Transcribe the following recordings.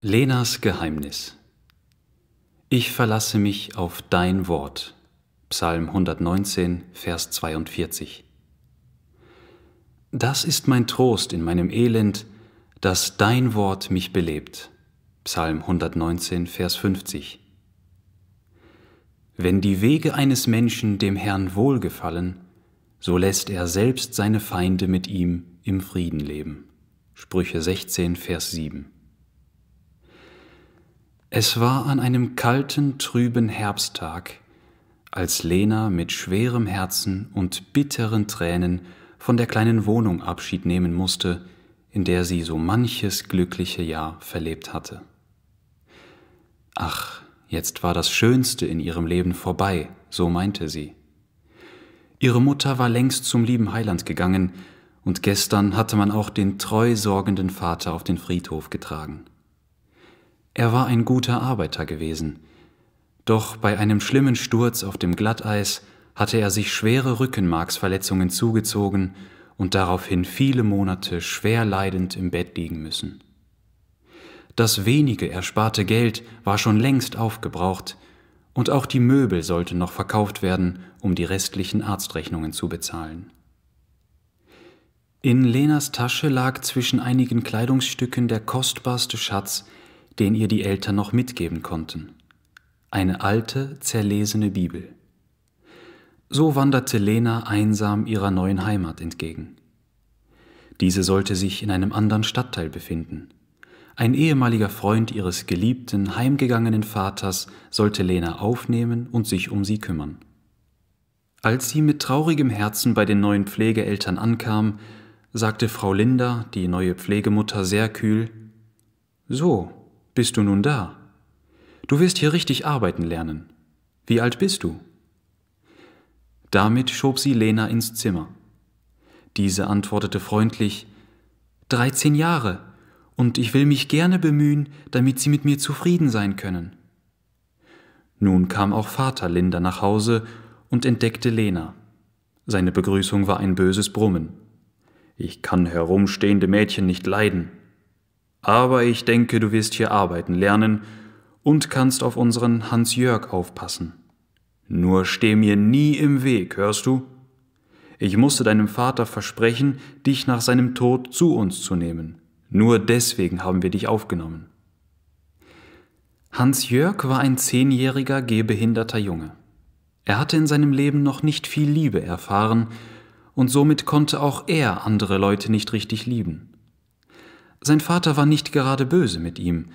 Lenas Geheimnis Ich verlasse mich auf dein Wort. Psalm 119, Vers 42. Das ist mein Trost in meinem Elend, dass dein Wort mich belebt. Psalm 119, Vers 50. Wenn die Wege eines Menschen dem Herrn wohlgefallen, so lässt er selbst seine Feinde mit ihm im Frieden leben. Sprüche 16, Vers 7. Es war an einem kalten, trüben Herbsttag, als Lena mit schwerem Herzen und bitteren Tränen von der kleinen Wohnung Abschied nehmen musste, in der sie so manches glückliche Jahr verlebt hatte. Ach, jetzt war das Schönste in ihrem Leben vorbei, so meinte sie. Ihre Mutter war längst zum lieben Heiland gegangen, und gestern hatte man auch den treu sorgenden Vater auf den Friedhof getragen. Er war ein guter Arbeiter gewesen. Doch bei einem schlimmen Sturz auf dem Glatteis hatte er sich schwere Rückenmarksverletzungen zugezogen und daraufhin viele Monate schwer leidend im Bett liegen müssen. Das wenige ersparte Geld war schon längst aufgebraucht, und auch die Möbel sollten noch verkauft werden, um die restlichen Arztrechnungen zu bezahlen. In Lenas Tasche lag zwischen einigen Kleidungsstücken der kostbarste Schatz, den ihr die Eltern noch mitgeben konnten. Eine alte, zerlesene Bibel. So wanderte Lena einsam ihrer neuen Heimat entgegen. Diese sollte sich in einem anderen Stadtteil befinden. Ein ehemaliger Freund ihres geliebten, heimgegangenen Vaters sollte Lena aufnehmen und sich um sie kümmern. Als sie mit traurigem Herzen bei den neuen Pflegeeltern ankam, sagte Frau Linda, die neue Pflegemutter, sehr kühl So, bist du nun da. Du wirst hier richtig arbeiten lernen. Wie alt bist du? Damit schob sie Lena ins Zimmer. Diese antwortete freundlich Dreizehn Jahre, und ich will mich gerne bemühen, damit Sie mit mir zufrieden sein können. Nun kam auch Vater Linda nach Hause und entdeckte Lena. Seine Begrüßung war ein böses Brummen. Ich kann herumstehende Mädchen nicht leiden. Aber ich denke, du wirst hier arbeiten lernen und kannst auf unseren Hans-Jörg aufpassen. Nur steh mir nie im Weg, hörst du? Ich musste deinem Vater versprechen, dich nach seinem Tod zu uns zu nehmen. Nur deswegen haben wir dich aufgenommen. Hans Jörg war ein zehnjähriger gehbehinderter Junge. Er hatte in seinem Leben noch nicht viel Liebe erfahren, und somit konnte auch er andere Leute nicht richtig lieben. Sein Vater war nicht gerade böse mit ihm,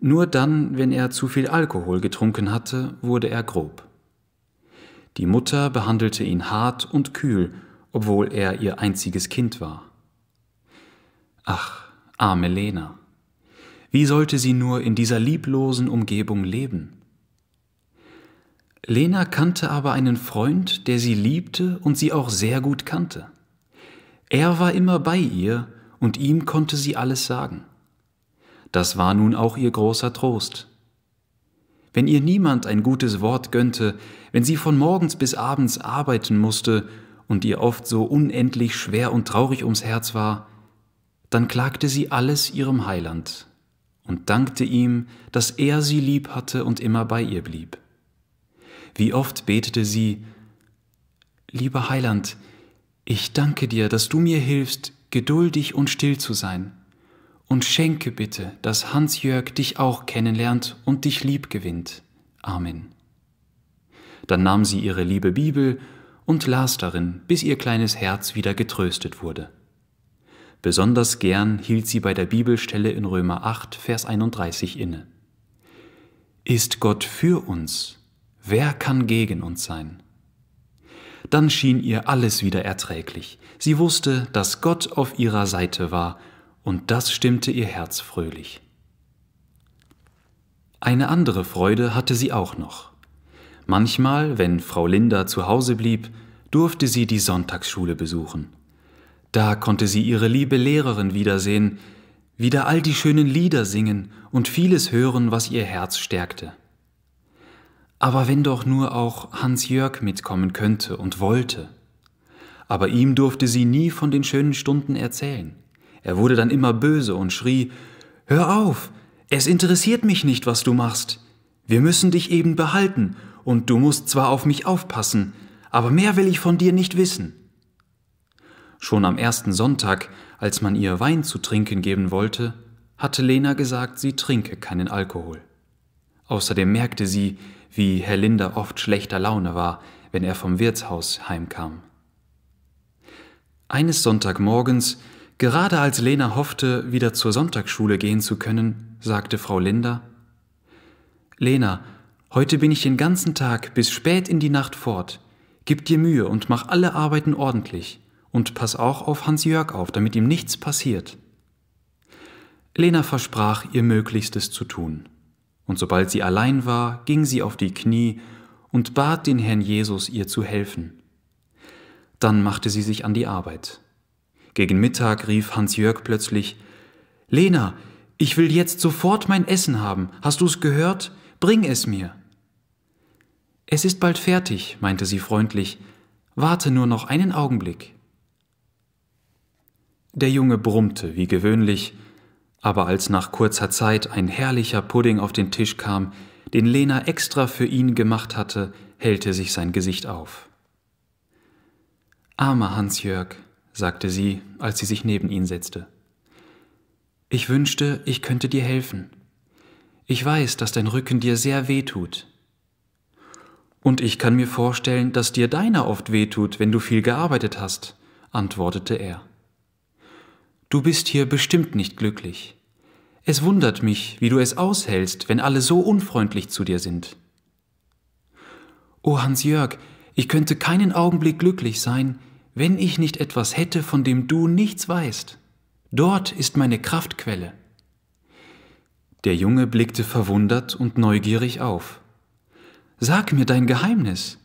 nur dann, wenn er zu viel Alkohol getrunken hatte, wurde er grob. Die Mutter behandelte ihn hart und kühl, obwohl er ihr einziges Kind war. Ach, arme Lena. Wie sollte sie nur in dieser lieblosen Umgebung leben? Lena kannte aber einen Freund, der sie liebte und sie auch sehr gut kannte. Er war immer bei ihr und ihm konnte sie alles sagen. Das war nun auch ihr großer Trost. Wenn ihr niemand ein gutes Wort gönnte, wenn sie von morgens bis abends arbeiten musste und ihr oft so unendlich schwer und traurig ums Herz war, dann klagte sie alles ihrem Heiland und dankte ihm, dass er sie lieb hatte und immer bei ihr blieb. Wie oft betete sie, Lieber Heiland, ich danke dir, dass du mir hilfst, geduldig und still zu sein. Und schenke bitte, dass Hans-Jörg dich auch kennenlernt und dich lieb gewinnt. Amen. Dann nahm sie ihre liebe Bibel und las darin, bis ihr kleines Herz wieder getröstet wurde. Besonders gern hielt sie bei der Bibelstelle in Römer 8, Vers 31 inne. Ist Gott für uns? Wer kann gegen uns sein? dann schien ihr alles wieder erträglich. Sie wusste, dass Gott auf ihrer Seite war, und das stimmte ihr Herz fröhlich. Eine andere Freude hatte sie auch noch. Manchmal, wenn Frau Linda zu Hause blieb, durfte sie die Sonntagsschule besuchen. Da konnte sie ihre liebe Lehrerin wiedersehen, wieder all die schönen Lieder singen und vieles hören, was ihr Herz stärkte. Aber wenn doch nur auch Hans Jörg mitkommen könnte und wollte. Aber ihm durfte sie nie von den schönen Stunden erzählen. Er wurde dann immer böse und schrie Hör auf, es interessiert mich nicht, was du machst. Wir müssen dich eben behalten, und du musst zwar auf mich aufpassen, aber mehr will ich von dir nicht wissen. Schon am ersten Sonntag, als man ihr Wein zu trinken geben wollte, hatte Lena gesagt, sie trinke keinen Alkohol. Außerdem merkte sie, wie Herr Linder oft schlechter Laune war, wenn er vom Wirtshaus heimkam. Eines Sonntagmorgens, gerade als Lena hoffte, wieder zur Sonntagsschule gehen zu können, sagte Frau Linder Lena, heute bin ich den ganzen Tag bis spät in die Nacht fort. Gib dir Mühe und mach alle Arbeiten ordentlich. Und pass auch auf Hans Jörg auf, damit ihm nichts passiert. Lena versprach, ihr Möglichstes zu tun und sobald sie allein war, ging sie auf die Knie und bat den Herrn Jesus, ihr zu helfen. Dann machte sie sich an die Arbeit. Gegen Mittag rief Hans-Jörg plötzlich, Lena, ich will jetzt sofort mein Essen haben. Hast du's gehört? Bring es mir. Es ist bald fertig, meinte sie freundlich. Warte nur noch einen Augenblick. Der Junge brummte, wie gewöhnlich, aber als nach kurzer Zeit ein herrlicher Pudding auf den Tisch kam, den Lena extra für ihn gemacht hatte, hellte sich sein Gesicht auf. Armer Hansjörg, sagte sie, als sie sich neben ihn setzte. Ich wünschte, ich könnte dir helfen. Ich weiß, dass dein Rücken dir sehr weh tut. Und ich kann mir vorstellen, dass dir deiner oft weh tut, wenn du viel gearbeitet hast, antwortete er. Du bist hier bestimmt nicht glücklich. Es wundert mich, wie du es aushältst, wenn alle so unfreundlich zu dir sind. oh Hans-Jörg, ich könnte keinen Augenblick glücklich sein, wenn ich nicht etwas hätte, von dem du nichts weißt. Dort ist meine Kraftquelle. Der Junge blickte verwundert und neugierig auf. Sag mir dein Geheimnis.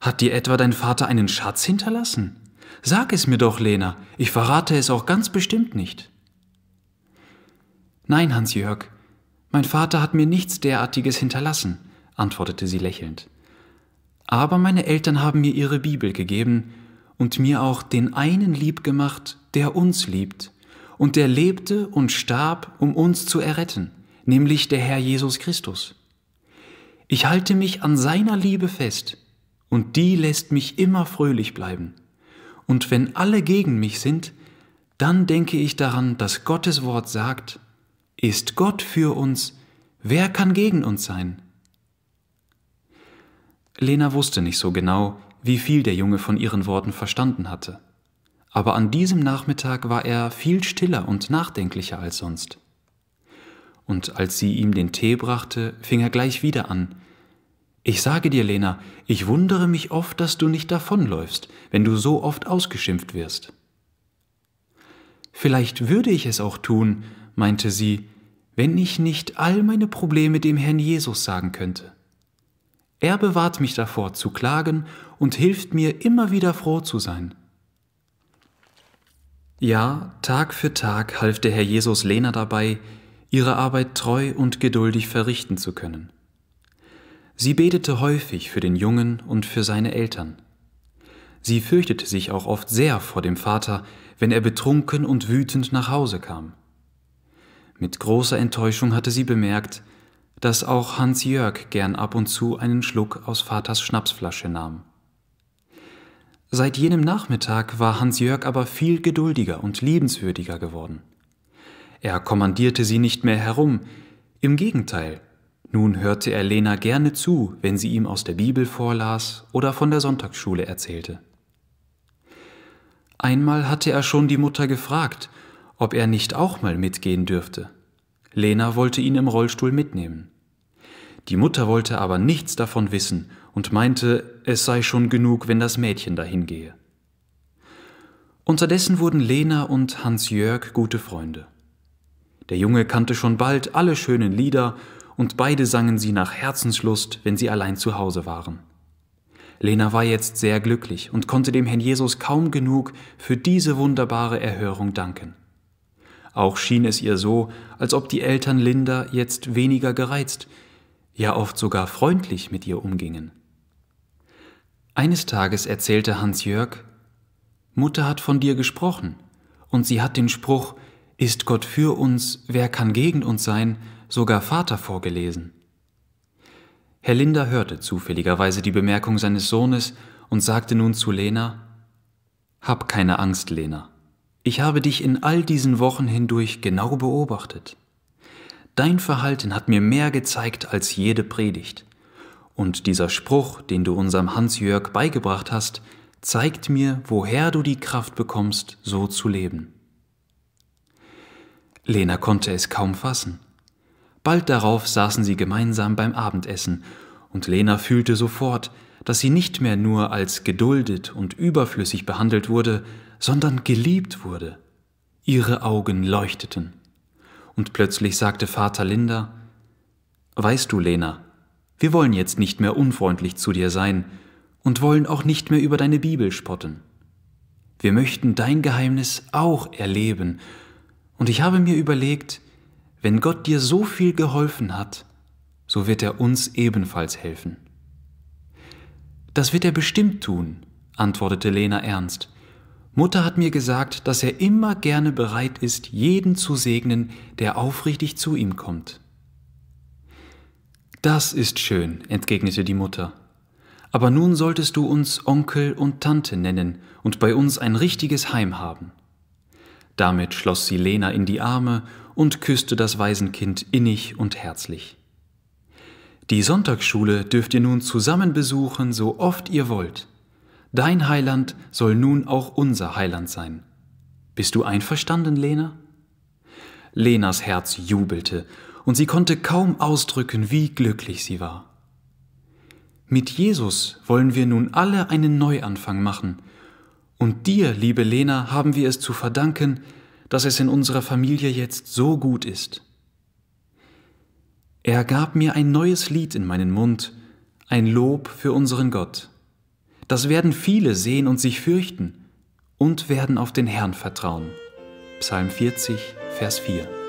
Hat dir etwa dein Vater einen Schatz hinterlassen? Sag es mir doch, Lena, ich verrate es auch ganz bestimmt nicht. Nein, Hans-Jörg, mein Vater hat mir nichts derartiges hinterlassen, antwortete sie lächelnd. Aber meine Eltern haben mir ihre Bibel gegeben und mir auch den einen lieb gemacht, der uns liebt und der lebte und starb, um uns zu erretten, nämlich der Herr Jesus Christus. Ich halte mich an seiner Liebe fest, und die lässt mich immer fröhlich bleiben und wenn alle gegen mich sind, dann denke ich daran, dass Gottes Wort sagt, ist Gott für uns, wer kann gegen uns sein? Lena wusste nicht so genau, wie viel der Junge von ihren Worten verstanden hatte, aber an diesem Nachmittag war er viel stiller und nachdenklicher als sonst. Und als sie ihm den Tee brachte, fing er gleich wieder an, ich sage dir, Lena, ich wundere mich oft, dass du nicht davonläufst, wenn du so oft ausgeschimpft wirst. Vielleicht würde ich es auch tun, meinte sie, wenn ich nicht all meine Probleme dem Herrn Jesus sagen könnte. Er bewahrt mich davor zu klagen und hilft mir immer wieder froh zu sein. Ja, Tag für Tag half der Herr Jesus Lena dabei, ihre Arbeit treu und geduldig verrichten zu können. Sie betete häufig für den Jungen und für seine Eltern. Sie fürchtete sich auch oft sehr vor dem Vater, wenn er betrunken und wütend nach Hause kam. Mit großer Enttäuschung hatte sie bemerkt, dass auch Hans Jörg gern ab und zu einen Schluck aus Vaters Schnapsflasche nahm. Seit jenem Nachmittag war Hans Jörg aber viel geduldiger und liebenswürdiger geworden. Er kommandierte sie nicht mehr herum, im Gegenteil, nun hörte er Lena gerne zu, wenn sie ihm aus der Bibel vorlas oder von der Sonntagsschule erzählte. Einmal hatte er schon die Mutter gefragt, ob er nicht auch mal mitgehen dürfte. Lena wollte ihn im Rollstuhl mitnehmen. Die Mutter wollte aber nichts davon wissen und meinte, es sei schon genug, wenn das Mädchen dahin gehe. Unterdessen wurden Lena und Hans Jörg gute Freunde. Der Junge kannte schon bald alle schönen Lieder und beide sangen sie nach Herzenslust, wenn sie allein zu Hause waren. Lena war jetzt sehr glücklich und konnte dem Herrn Jesus kaum genug für diese wunderbare Erhörung danken. Auch schien es ihr so, als ob die Eltern Linda jetzt weniger gereizt, ja oft sogar freundlich mit ihr umgingen. Eines Tages erzählte Hans Jörg, Mutter hat von dir gesprochen, und sie hat den Spruch, ist Gott für uns, wer kann gegen uns sein, sogar Vater vorgelesen. Herr Linder hörte zufälligerweise die Bemerkung seines Sohnes und sagte nun zu Lena Hab keine Angst, Lena. Ich habe dich in all diesen Wochen hindurch genau beobachtet. Dein Verhalten hat mir mehr gezeigt als jede Predigt. Und dieser Spruch, den du unserem Hans-Jörg beigebracht hast, zeigt mir, woher du die Kraft bekommst, so zu leben. Lena konnte es kaum fassen. Bald darauf saßen sie gemeinsam beim Abendessen, und Lena fühlte sofort, dass sie nicht mehr nur als geduldet und überflüssig behandelt wurde, sondern geliebt wurde. Ihre Augen leuchteten. Und plötzlich sagte Vater Linda, Weißt du, Lena, wir wollen jetzt nicht mehr unfreundlich zu dir sein und wollen auch nicht mehr über deine Bibel spotten. Wir möchten dein Geheimnis auch erleben, und ich habe mir überlegt, wenn Gott dir so viel geholfen hat, so wird er uns ebenfalls helfen. Das wird er bestimmt tun, antwortete Lena ernst. Mutter hat mir gesagt, dass er immer gerne bereit ist, jeden zu segnen, der aufrichtig zu ihm kommt. Das ist schön, entgegnete die Mutter. Aber nun solltest du uns Onkel und Tante nennen und bei uns ein richtiges Heim haben. Damit schloss sie Lena in die Arme und küsste das Waisenkind innig und herzlich. Die Sonntagsschule dürft ihr nun zusammen besuchen, so oft ihr wollt. Dein Heiland soll nun auch unser Heiland sein. Bist du einverstanden, Lena? Lenas Herz jubelte, und sie konnte kaum ausdrücken, wie glücklich sie war. Mit Jesus wollen wir nun alle einen Neuanfang machen, und dir, liebe Lena, haben wir es zu verdanken, dass es in unserer Familie jetzt so gut ist. Er gab mir ein neues Lied in meinen Mund, ein Lob für unseren Gott. Das werden viele sehen und sich fürchten und werden auf den Herrn vertrauen. Psalm 40, Vers 4.